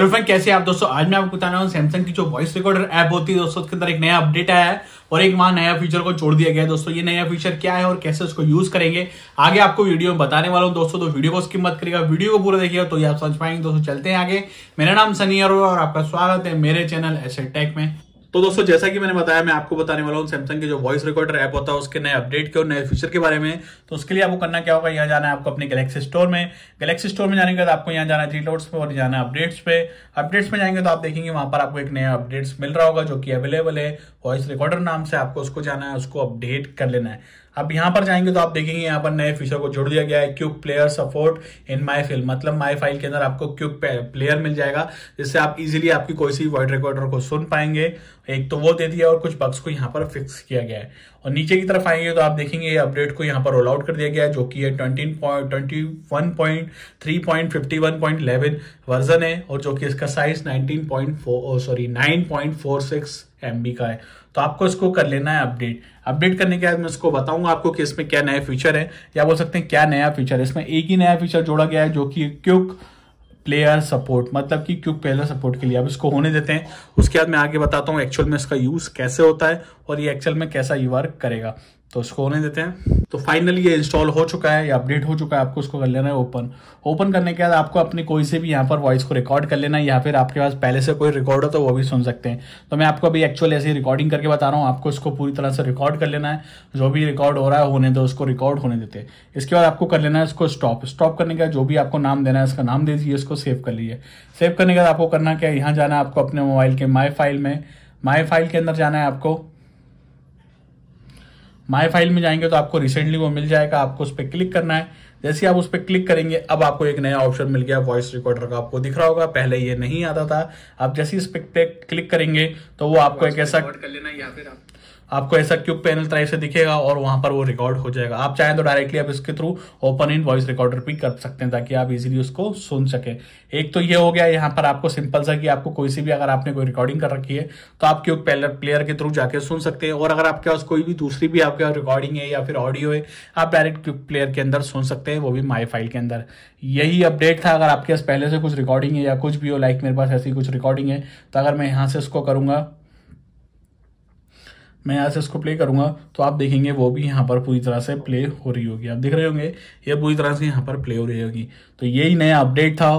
hello friend कैसे आप दोस्तों आज मैं आपको बताना हूँ सैमसंग की जो वॉइस रिकॉर्डर ऐप होती है दोस्तों उसके अंदर एक नया अपडेट आया है और एक वहां नया फीचर को छोड़ दिया गया है दोस्तों ये नया फीचर क्या है और कैसे उसको यूज करेंगे आगे आपको वीडियो में बताने वाला हूँ दोस्तों तो वीडियो को स्किप मत करेगा वीडियो को पूरा देखिएगा तो ये आप समझ पाएंगे दोस्तों चलते हैं आगे मेरा नाम सनी अरो और आपका स्वागत है मेरे चैनल एसेट टेक में तो दोस्तों जैसा कि मैंने बताया मैं आपको बताने वाला हूँ सैमसंग के जो वॉइस रिकॉर्डर ऐप होता है उसके नए अपडेट के और नए फीचर के बारे में तो उसके लिए आपको करना क्या होगा यहाँ जाना है आपको अपने गैलेक्सी स्टोर में गैलेक्सी स्टोर में जाने के बाद आपको यहाँ जाना है थ्री लोड्स पे और जाना है अपडेट्स पे अपडेट्स में जाएंगे तो आप देखेंगे वहां पर आपको एक नया अपडेट्स मिल रहा होगा जो कि अवेलेबल है वॉइस रिकॉर्डर नाम से आपको उसको जाना है उसको अपडेट कर लेना है अब यहाँ पर जाएंगे तो आप देखेंगे यहाँ पर नए फीचर को जोड़ दिया गया है cube player support in my film मतलब माई फाइल के अंदर आपको क्यूब प्लेयर मिल जाएगा जिससे आप इजीली आपकी कोई सी वॉइड रिकॉर्डर को सुन पाएंगे एक तो वो दे दिया और कुछ बग्स को यहाँ पर फिक्स किया गया है और नीचे की तरफ आएंगे तो आप देखेंगे ये अपडेट को यहाँ पर रोल आउट कर दिया गया है जो कि है ट्वेंटी वर्जन है और जो कि इसका साइज 19.4 सॉरी 9.46 एमबी का है तो आपको इसको कर लेना है अपडेट अपडेट करने के बाद मैं इसको बताऊंगा आपको कि इसमें क्या नया फीचर है या बोल सकते हैं क्या नया फीचर है इसमें एक ही नया फीचर जोड़ा गया है जो कि क्यूक प्लेयर सपोर्ट मतलब कि क्यों प्लेयर सपोर्ट के लिए अब इसको होने देते हैं उसके बाद मैं आगे बताता हूँ एक्चुअल में इसका यूज़ कैसे होता है और ये एक्चुअल में कैसा यू वर्क करेगा तो उसको होने देते हैं तो फाइनली ये इंस्टॉल हो चुका है या अपडेट हो चुका है आपको उसको कर लेना है ओपन ओपन करने के बाद आपको अपनी कोई से भी यहाँ पर वॉइस को रिकॉर्ड कर लेना है या फिर आपके पास पहले से कोई रिकॉर्ड हो तो वो भी सुन सकते हैं तो मैं आपको अभी एक्चुअल ऐसे रिकॉर्डिंग करके बता रहा हूँ आपको इसको पूरी तरह से रिकॉर्ड कर लेना है जो भी रिकॉर्ड हो रहा है होने दो उसको रिकॉर्ड होने देते हैं इसके बाद आपको कर लेना है इसको स्टॉप स्टॉप करने बाद जो भी आपको नाम देना है इसका नाम दे दीजिए इसको सेव कर लीजिए सेव करने के बाद आपको करना क्या यहाँ जाना है आपको अपने मोबाइल के माई फाइल में माई फाइल के अंदर जाना है आपको माई फाइल में जाएंगे तो आपको रिसेंटली वो मिल जाएगा आपको उस पर क्लिक करना है जैसे आप उस पर क्लिक करेंगे अब आपको एक नया ऑप्शन मिल गया वॉइस रिकॉर्डर का आपको दिख रहा होगा पहले ये नहीं आता था आप जैसे इस पर क्लिक करेंगे तो वो आपको एक ऐसा कर लेना या फिर आप आपको ऐसा क्यूब पैनल तरह से दिखेगा और वहां पर वो रिकॉर्ड हो जाएगा आप चाहें तो डायरेक्टली आप इसके through open in voice recorder भी कर सकते हैं ताकि आप इजीली उसको सुन सकें एक तो ये हो गया यहाँ पर आपको सिंपल सा कि आपको कोई सी भी अगर आपने कोई रिकॉर्डिंग कर रखी है तो आप क्यूब प्लेयर के थ्रू जाके सुन सकते हैं और अगर आपके पास कोई भी दूसरी भी आपके रिकॉर्डिंग है या फिर ऑडियो है आप डायरेक्ट क्यूब प्लेयर के अंदर सुन सकते हैं वो भी माई फाइल के अंदर यही अपडेट था अगर आपके पास पहले से कुछ रिकॉर्डिंग है या कुछ भी हो लाइक मेरे पास ऐसी कुछ रिकॉर्डिंग है तो अगर मैं यहाँ से उसको करूंगा मैं यहाँ से इसको प्ले करूँगा तो आप देखेंगे वो भी यहाँ पर पूरी तरह से प्ले हो रही होगी आप देख रहे होंगे ये पूरी तरह से यहाँ पर प्ले हो रही होगी तो यही नया अपडेट था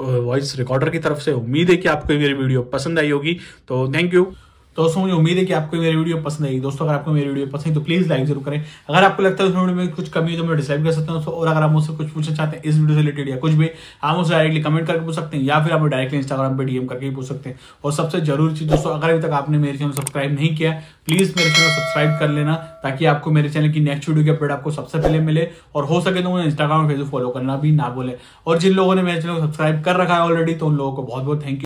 वॉइस रिकॉर्डर की तरफ से उम्मीद है कि आपको ये वीडियो पसंद आई होगी तो थैंक यू तो दोस्तों मुझे उम्मीद है कि आपको मेरी वीडियो पसंद आई दोस्तों अगर आपको मेरी वीडियो पसंद है तो प्लीज लाइक जरूर करें अगर आपको लगता है उस वीडियो में कुछ कमी है तो मैं डिसाइड कर सकता हूँ और अगर आप मुझसे कुछ पूछना चाहते हैं इस वीडियो से रिलेटेड या कुछ भी आप मुझे डायरेक्टली कमेंट करके पूछ सकते हैं या फिर आप डायरेक्टली इंस्टाग्राम पर डीएम करके पूछ सकते हैं और सबसे जरूरी चीज दोस्तों अगर अभी तक आपने मेरे चैनल सब्सक्राइब नहीं किया प्लीज मेरे चैनल सब्सक्राइब कर लेना ताकि आपको मेरे चैनल की नेक्स्ट वीडियो की अपडेट आपको सबसे पहले मिले और हो सके तो मुझे इंस्टाग्राम और फेसबुक फॉलो करना भी ना बोले और जिन लोगों ने मेरे चैनल को सब्सक्राइब कर रखा है ऑलरेडी तो उन लोगों को बहुत बहुत थैंक यू